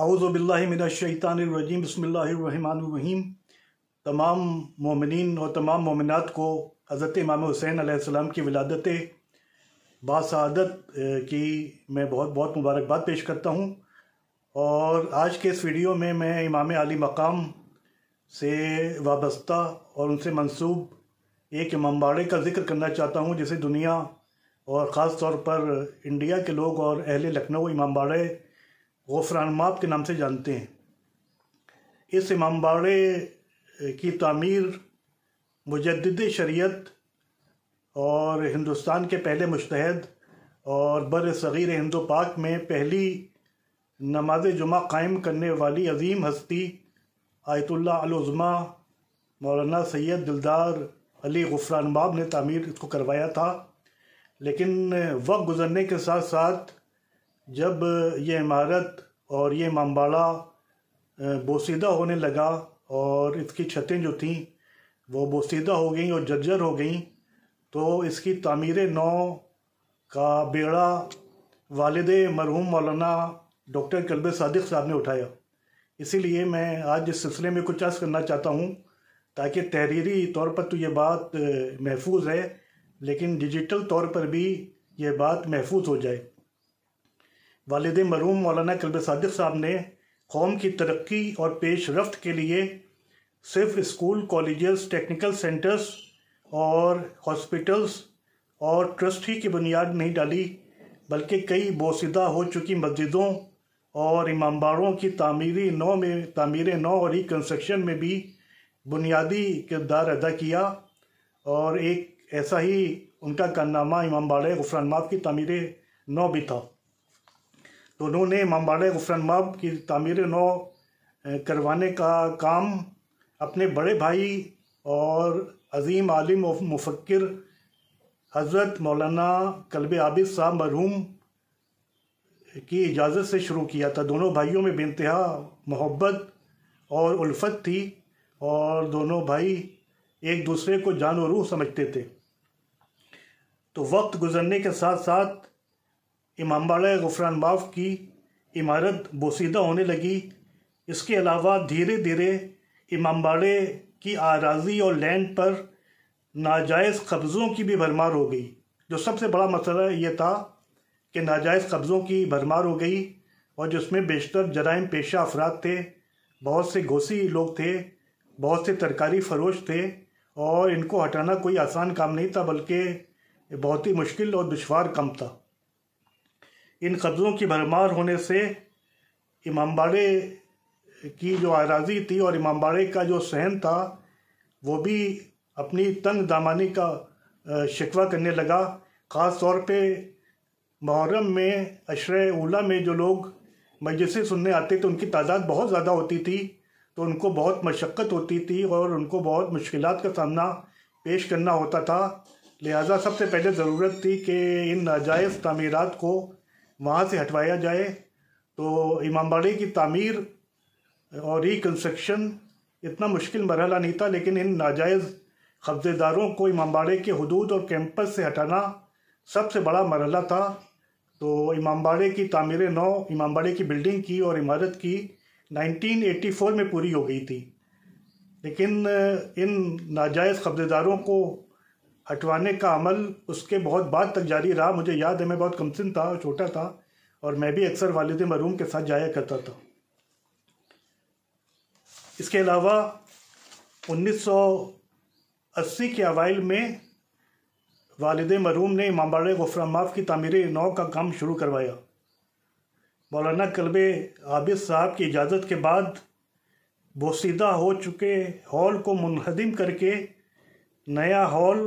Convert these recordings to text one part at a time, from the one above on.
आउज़बिल्लिमिनशैतानरजीम बसमीम तमाम ममिन और तमाम ममिनत को हज़रत इमाम हुसैन आसमाम की विलादत बासदत की मैं बहुत बहुत मुबारकबाद पेश करता हूँ और आज के इस वीडियो में मैं इमाम अली मकाम से वाबस्ता और उनसे मंसूब एक इमामबाड़े का जिक्र करना चाहता हूँ जिसे दुनिया और ख़ास तौर पर इंडिया के लोग और अहल लखनऊ इमामबाड़े माप के नाम से जानते हैं इस इमाम बाड़े की तमीर मुजद शरीयत और हिंदुस्तान के पहले मुश्तहद और बर सग़ीर हिंदो पाक में पहली नमाज जुमा कायम करने वाली अजीम हस्ती आयतुल्ला मौलाना सैयद दिलदार अली गफ़रान बाब ने तमीर इसको करवाया था लेकिन वक्त गुजरने के साथ साथ जब ये इमारत और ये मामबाड़ा बोसीदा होने लगा और इसकी छतें जो थीं वो बोसीदा हो गई और जर्जर हो गई तो इसकी तमीर नौ का बेड़ा वालद मरहूम मौलाना डॉक्टर कलब सदक साहब ने उठाया इसीलिए मैं आज इस सिलसिले में कुछ अर्ज़ करना चाहता हूँ ताकि तहरीरी तौर पर तो ये बात महफूज है लेकिन डिजिटल तौर पर भी ये बात महफूज हो जाए वालद मरूम मौलाना कलब सदक साहब ने कौम की तरक्की और पेश रफ्त के लिए सिर्फ स्कूल कॉलेजेस टेक्निकल सेंटर्स और हॉस्पिटल्स और ट्रस्ट ही की बुनियाद नहीं डाली बल्कि कई बोसीदा हो चुकी मस्जिदों और इमामबाड़ों की तमीरी नौ में तमीर नौ और रिकन्स्ट्रक्शन में भी बुनियादी किरदार अदा किया और एक ऐसा ही उनका कारनामा इमामबाड़े गुफरान माफ की तमीर नौ भी था तो उन्होंने मामबाड़े गुफरन मब की तमीर नौ करवाने का काम अपने बड़े भाई और अजीम आलिम मुफक्र हज़रत मौलाना कलब आबिद साहब मरहूम की इजाज़त से शुरू किया था दोनों भाइयों में बेानतहा मोहब्बत और उल्फत थी और दोनों भाई एक दूसरे को जान और रूह समझते थे तो वक्त गुजरने के साथ साथ इमामबाड़ा गुफरान बाफ की इमारत बोसीदा होने लगी इसके अलावा धीरे धीरे इमामबाड़े की आराजी और लैंड पर नाजायज़ कब्ज़ों की भी भरमार हो गई जो सबसे बड़ा मसला ये था कि नाजायज़ कब्ज़ों की भरमार हो गई और जिसमें बेशतर जराइम पेशा अफराद थे बहुत से घोसी लोग थे बहुत से तरकारी फरोश थे और इनको हटाना कोई आसान काम नहीं था बल्कि बहुत ही मुश्किल और दुशवार काम था इन कब्ज़ों की भरमार होने से इमाम बाड़े की जो आराजी थी और इमाम बाड़े का जो सहन था वो भी अपनी तंग दामानी का शिकवा करने लगा ख़ास तौर पे मुहर्रम में अशर उला में जो लोग मजलिसें सुनने आते थे उनकी तादाद बहुत ज़्यादा होती थी तो उनको बहुत मशक्क़त होती थी और उनको बहुत मुश्किल का सामना पेश करना होता था लिहाजा सबसे पहले ज़रूरत थी कि इन नाजायज़ तमीरत को वहाँ से हटवाया जाए तो इमामबाड़े की तमीर और रिकन्स्ट्रक्शन इतना मुश्किल मरहला नहीं था लेकिन इन नाजायज़ कब्ज़ेदारों को इमामबाड़े के हदूद और कैंपस से हटाना सबसे बड़ा मरहला था तो इमामबाड़े की तमीर नौ इमामबाड़े की बिल्डिंग की और इमारत की 1984 में पूरी हो गई थी लेकिन इन नाजायज़ कब्ज़ेदारों को हटवाने का अमल उसके बहुत बाद तक जारी रहा मुझे याद है मैं बहुत कमसिन था छोटा था और मैं भी अक्सर वालद मरूम के साथ जाया करता था इसके अलावा 1980 के अवाइल में वालद मरूम ने इमामबाड़े गफ्रामाफ की तमीर नौ का काम शुरू करवाया मौलाना कलब आबिद साहब की इजाज़त के बाद बोसीदा हो चुके हॉल को मुनहदम करके नया हॉल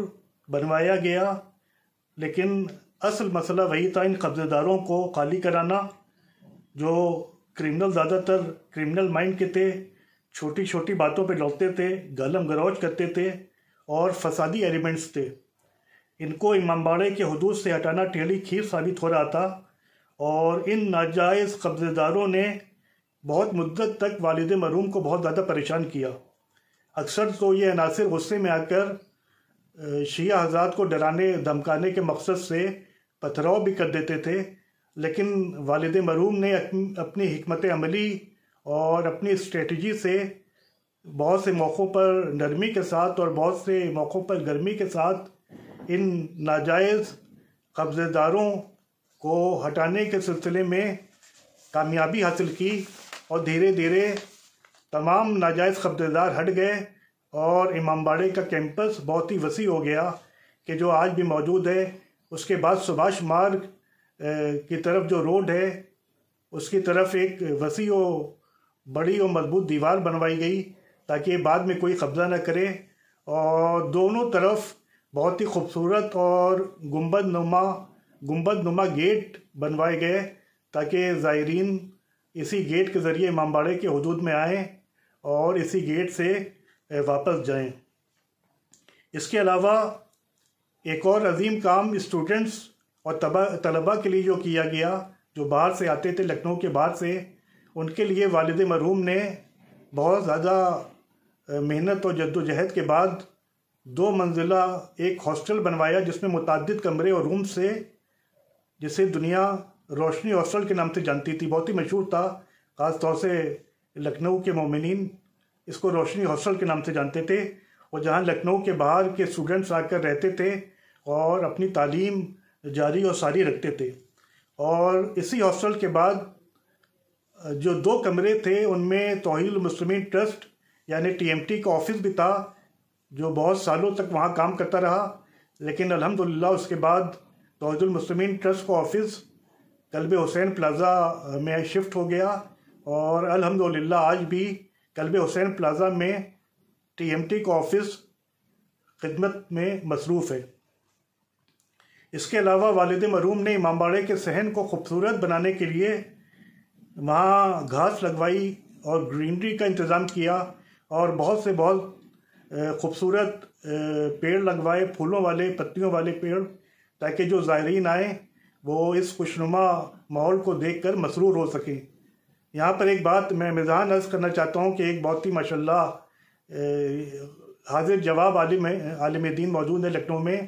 बनवाया गया लेकिन असल मसला वही था इन कब्जेदारों को खाली कराना जो क्रिमिनल ज़्यादातर क्रिमिनल माइंड के थे छोटी छोटी बातों पे लौटते थे गलम गरौज करते थे और फसादी एलिमेंट्स थे इनको इमामबाड़े के हदूद से हटाना टेढ़ी खीर साबित हो रहा था और इन नाजायज़ कब्जेदारों ने बहुत मुद्दत तक वालद मरूम को बहुत ज़्यादा परेशान किया अक्सर तो ये अनासर गुस्से में आकर शिया आजाद को डराने धमकाने के मकसद से पथराव भी कर देते थे लेकिन वालद मरूम ने अपनी हमत अमली और अपनी स्ट्रेटजी से बहुत से मौक़ों पर नरमी के साथ और बहुत से मौक़ों पर गर्मी के साथ इन नाजायज़ कब्ज़ेदारों को हटाने के सिलसिले में कामयाबी हासिल की और धीरे धीरे तमाम नाजायज़ कब्ज़ेदार हट गए और इमामबाड़े का कैंपस बहुत ही वसी हो गया कि जो आज भी मौजूद है उसके बाद सुभाष मार्ग की तरफ जो रोड है उसकी तरफ एक वसी और बड़ी और मजबूत दीवार बनवाई गई ताकि बाद में कोई कब्ज़ा ना करे और दोनों तरफ बहुत ही खूबसूरत और गुंबद नुमा गुंबद नुमा गेट बनवाए गए ताकि ज़ायरीन इसी गेट के ज़रिए इमामबाड़े के हदूद में आएँ और इसी गेट से वापस जाएं इसके अलावा एक और अजीम काम स्टूडेंट्स और तलबा के लिए जो किया गया जो बाहर से आते थे लखनऊ के बाहर से उनके लिए वालद मरहूम ने बहुत ज़्यादा मेहनत और जद्दोजहद के बाद दो मंजिला एक हॉस्टल बनवाया जिसमें मुतद कमरे और रूम से जिसे दुनिया रोशनी हॉस्टल के नाम से जानती थी बहुत ही मशहूर था ख़ास तौर से लखनऊ के ममिन इसको रोशनी हॉस्टल के नाम से जानते थे और जहाँ लखनऊ के बाहर के स्टूडेंट्स आकर रहते थे और अपनी तालीम जारी और सारी रखते थे और इसी हॉस्टल के बाद जो दो कमरे थे उनमें तोहिल मुस्लिम ट्रस्ट यानी टीएमटी का ऑफिस भी था जो बहुत सालों तक वहाँ काम करता रहा लेकिन अल्हम्दुलिल्लाह उसके बाद तोहिल मुस्लिम ट्रस्ट का ऑफिस कल्ब हुसैन प्लाज़ा में शिफ्ट हो गया और अल्हम्दुलिल्लाह आज भी कलब हुसैन प्लाजा में टीएमटी का ऑफिस खिदमत में मसरूफ़ है इसके अलावा वालद मरूम ने इमामबाड़े के सहन को खूबसूरत बनाने के लिए वहाँ घास लगवाई और ग्रीनरी का इंतज़ाम किया और बहुत से बहुत खूबसूरत पेड़ लगवाए फूलों वाले पत्तियों वाले पेड़ ताकि जो ज़ायरीन आए वो इस खुशनुमा माहौल को देख कर मसरूर हो सकें यहाँ पर एक बात मैं मिजान अर्ज़ करना चाहता हूँ कि एक बहुत ही माशा हाजिर जवाब आलिम आलिम दीन मौजूद है लखनऊ में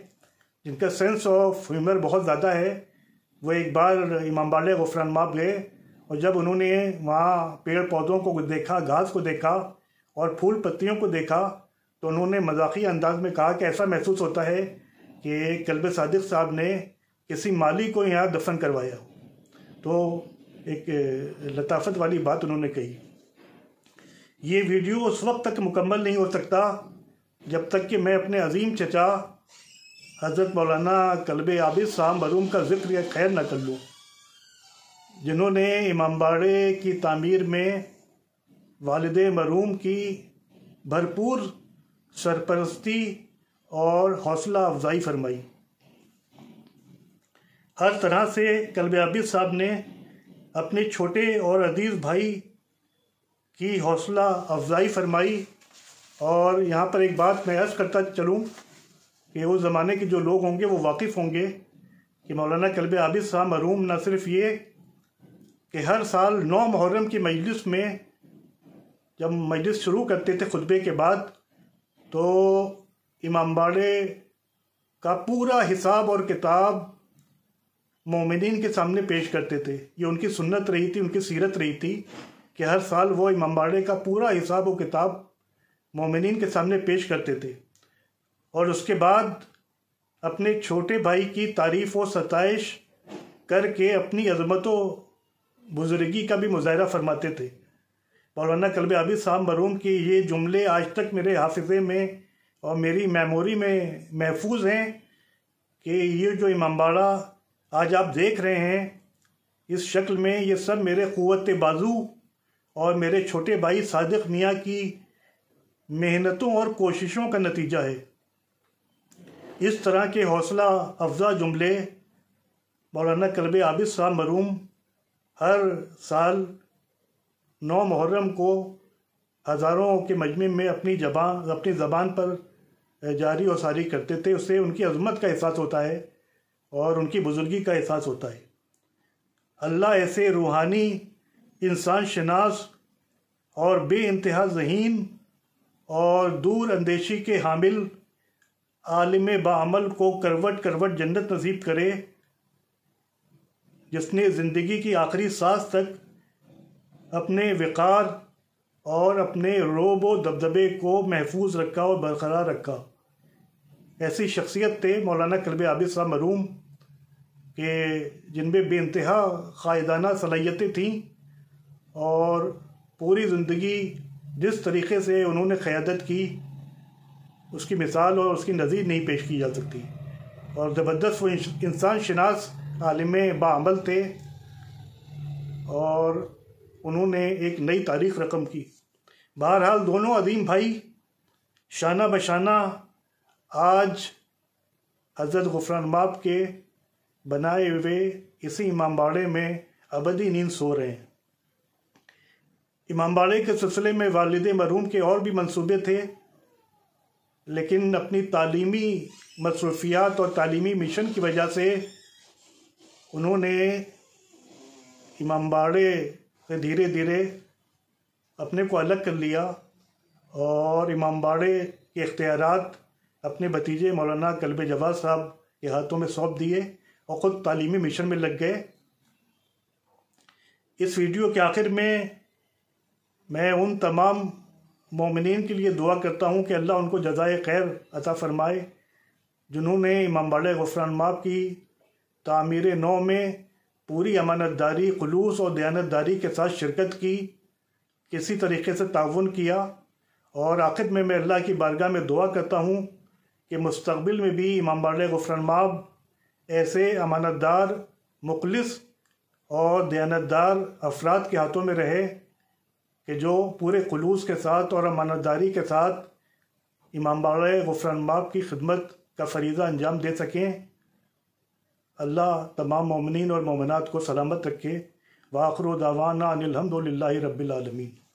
जिनका सेंस ऑफ ह्यूमर बहुत ज़्यादा है वो एक बार इमाम बाले गफरान माप गए और जब उन्होंने वहाँ पेड़ पौधों को देखा घास को देखा और फूल पत्तियों को देखा तो उन्होंने मजाकी अंदाज में कहा कि ऐसा महसूस होता है कि कलब सदक साहब ने किसी माली को यहाँ दफन करवाया तो एक लताफत वाली बात उन्होंने कही ये वीडियो उस वक्त तक मुकम्मल नहीं हो सकता जब तक कि मैं अपने अजीम चचा हज़रत मौलाना कलब आबिद साहब मरूम का जिक्र या खैर न कर लूँ जिन्होंने इमाम बाड़े की तामीर में वालद मरूम की भरपूर सरपरस्ती और हौसला अफजाई फरमाई हर तरह से कलब आबिद साहब ने अपने छोटे और अजीज़ भाई की हौसला अफजाई फरमाई और यहाँ पर एक बात मैं अर्ज़ करता चलूँ कि उस ज़माने के जो लोग होंगे वो वाकिफ़ होंगे कि मौलाना कलब आबिद शाह मरूम न सिर्फ ये कि हर साल नौ मुहर्रम की मजलिस में जब मजलिस शुरू करते थे खुतबे के बाद तो इमाम बाड़े का पूरा हिसाब और किताब मोमिन के सामने पेश करते थे ये उनकी सुन्नत रही थी उनकी सीरत रही थी कि हर साल वो इमाम बाड़े का पूरा हिसाब व किताब मोमिन के सामने पेश करते थे और उसके बाद अपने छोटे भाई की तारीफ़ व सतश करके अपनी अजमत व बुजुर्गी का भी मुजाहरा फरमाते थे मौलाना कलब आबिद साहब मरूम के ये जुमले आज तक मेरे हाफिज़े में और मेरी मेमोरी में महफूज हैं कि ये जो इमामबाड़ा आज आप देख रहे हैं इस शक्ल में ये सब मेरे क़वत बाजू और मेरे छोटे भाई सादक मियाँ की मेहनतों और कोशिशों का नतीजा है इस तरह के हौसला अफजा जुमले मौलाना कलब आबिद साहब मरूम हर साल नौ मुहर्रम को हज़ारों के मजमे में अपनी जबान अपनी ज़बान पर जारी और सारी करते थे उससे उनकी अजमत का एहसास होता है और उनकी बुज़ुर्गी का एहसास होता है अल्लाह ऐसे रूहानी इंसान शनास और बे इंतहा जहीन और दूर अंदेशी के हामिल आलिम बामल को करवट करवट जन्नत नसीब करे जिसने ज़िंदगी की आखिरी सांस तक अपने विकार और अपने रोब व दबदबे को महफूज रखा और बरकरार रखा ऐसी शख्सियत थे मौलाना कलब आबिद साहब मरूम के जिनमें बेानतहा क़ायदाना सलाहियतें थीं और पूरी ज़िंदगी जिस तरीके से उन्होंने क़्यादत की उसकी मिसाल और उसकी नज़ीर नहीं पेश की जा सकती और ज़बरदस्त वो इंसान शनास आलम बामल थे और उन्होंने एक नई तारीख रकम की बहरहाल दोनों अदीम भाई शाना बशाना आज हज़रत गफरान माप के बनाए हुए इसी इमाम बाड़े में अबदी नींद सो रहे हैं इमाम बाड़े के सिलसिले में वालद मरूम के और भी मंसूबे थे लेकिन अपनी तालीमी मसरूफियात और तालीमी मिशन की वजह से उन्होंने इमाम बाड़े से धीरे धीरे अपने को अलग कर लिया और इमाम बाड़े के इख्तियारत अपने भतीजे मौलाना कलब जवाब साहब के हाथों में सौंप दिए और ख़ुद तालीमी मिशन में लग गए इस वीडियो के आखिर में मैं उन तमाम मोमिन के लिए दुआ करता हूँ कि अल्लाह उनको जजाय खैर अता फ़रमाए जिन्होंने इमाम बाड़ा गफरान माप की तमीर नौ में पूरी अमानतदारी खलूस और दयानतदारी के साथ शिरकत की किसी तरीके से ताउन किया और आखिर में मैं अल्लाह की बारगाह में दुआ करता हूँ कि मुस्तबिल में भी इमाम बाड़ा गुफरनमाब ऐसे अमानतदार मुखलिस और दयानतदार अफराद के हाथों में रहे कि जो पूरे खलूस के साथ और अमानतदारी के साथ इमाम गफरन गुफरनमाब की खिदमत का फरीज़ा अंजाम दे सकें अल्लाह तमाम ममिन और ममनात को सलामत रखे वाखर दावाना अनिलहमदल रबालमीन